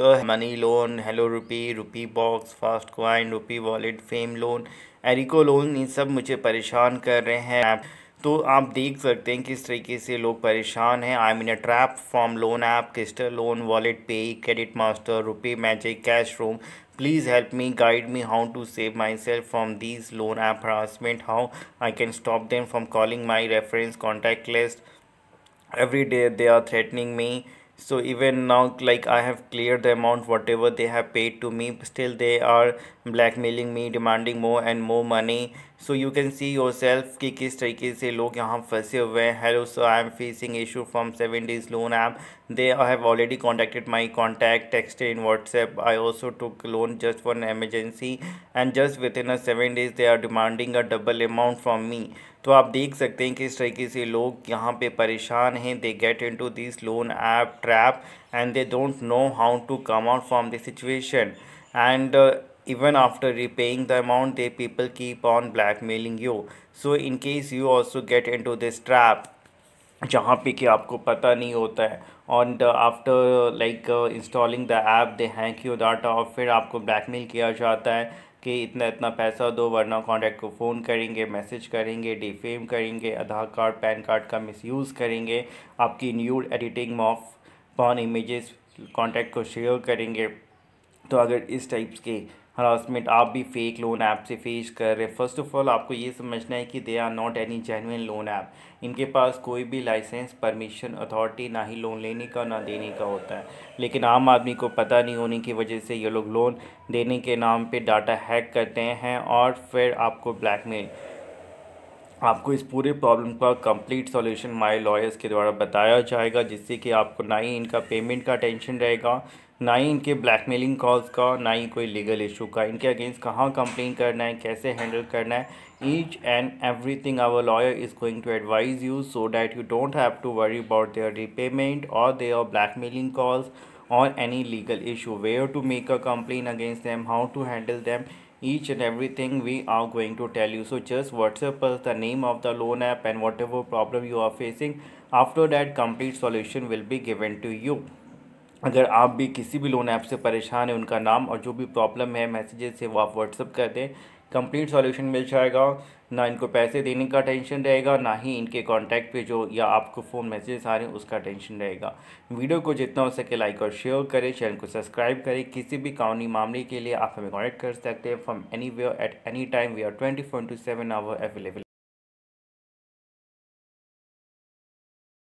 money loan hello rupee rupee box fast coin rupee wallet fame loan एरिको loan ये सब मुझे परेशान कर रहे हैं तो आप देख सकते हैं किस तरीके से लोग परेशान हैं I mean a trap from loan app crystal loan wallet pay credit master rupee magic cash room please help me guide me how to save myself from these loan app harassment how I can stop them from calling my reference contact list every day they are threatening me so even now like i have cleared the amount whatever they have paid to me still they are blackmailing me demanding more and more money so you can see yourself कि किस तरीके से लोग यहाँ फंसे हुए हैं hello so I am facing issue from seven days loan app they I have already contacted my contact texted in WhatsApp I also took loan just for an emergency and just within a seven days they are demanding a double amount from me तो आप देख सकते हैं किस तरीके से लोग यहाँ पे परेशान हैं they get into this loan app trap and they don't know how to come out from the situation and uh, even after repaying the amount they people keep on blackmailing you so in case you also get into this trap जहाँ पे कि आपको पता नहीं होता है और after like installing the app they hack your data और फिर आपको ब्लैकमेल किया जाता है कि इतना इतना पैसा दो वरना कॉन्टैक्ट को फ़ोन करेंगे मैसेज करेंगे डिफेम करेंगे आधार कार्ड पैन कार्ड का मिसयूज़ करेंगे आपकी nude editing morph porn images contact को शेयर करेंगे तो अगर इस टाइप्स के हरासमेंट आप भी फेक लोन ऐप से फेस कर रहे हैं फर्स्ट ऑफ ऑल आपको ये समझना है कि they are not any genuine loan app इनके पास कोई भी लाइसेंस परमिशन अथॉरिटी ना ही लोन लेने का ना देने का होता है लेकिन आम आदमी को पता नहीं होने की वजह से ये लोग लोन देने के नाम पे डाटा हैक करते हैं और फिर आपको ब्लैकमेल आपको इस पूरे प्रॉब्लम का कंप्लीट सॉल्यूशन माय लॉयर्स के द्वारा बताया जाएगा जिससे कि आपको ना ही इनका पेमेंट का टेंशन रहेगा ना ही इनके ब्लैकमेलिंग कॉल्स का ना ही कोई लीगल इशू का इनके अगेंस्ट कहाँ कंप्लेन करना है कैसे हैंडल करना है each and everything our lawyer is going to advise you so that you don't have to worry about their repayment और देयर ब्लैकमेलिंग कॉल्स और any legal issue where to make a complain against them how to handle them each and everything we are going to tell you so just whatsapp us the name of the loan app and whatever problem you are facing after that complete solution will be given to you अगर आप भी किसी भी loan app से परेशान हैं उनका नाम और जो भी प्रॉब्लम है मैसेजेस से वो आप व्हाट्सअप कर दें कंप्लीट सॉल्यूशन मिल जाएगा ना इनको पैसे देने का टेंशन रहेगा ना ही इनके कांटेक्ट पे जो या आपको फ़ोन मैसेजेस आ रहे हैं उसका टेंशन रहेगा वीडियो को जितना हो सके लाइक और शेयर करें चैनल को सब्सक्राइब करें किसी भी कानूनी मामले के लिए आप हमें कॉन्टैक्ट कर सकते हैं from any at any time we are twenty four to seven hour available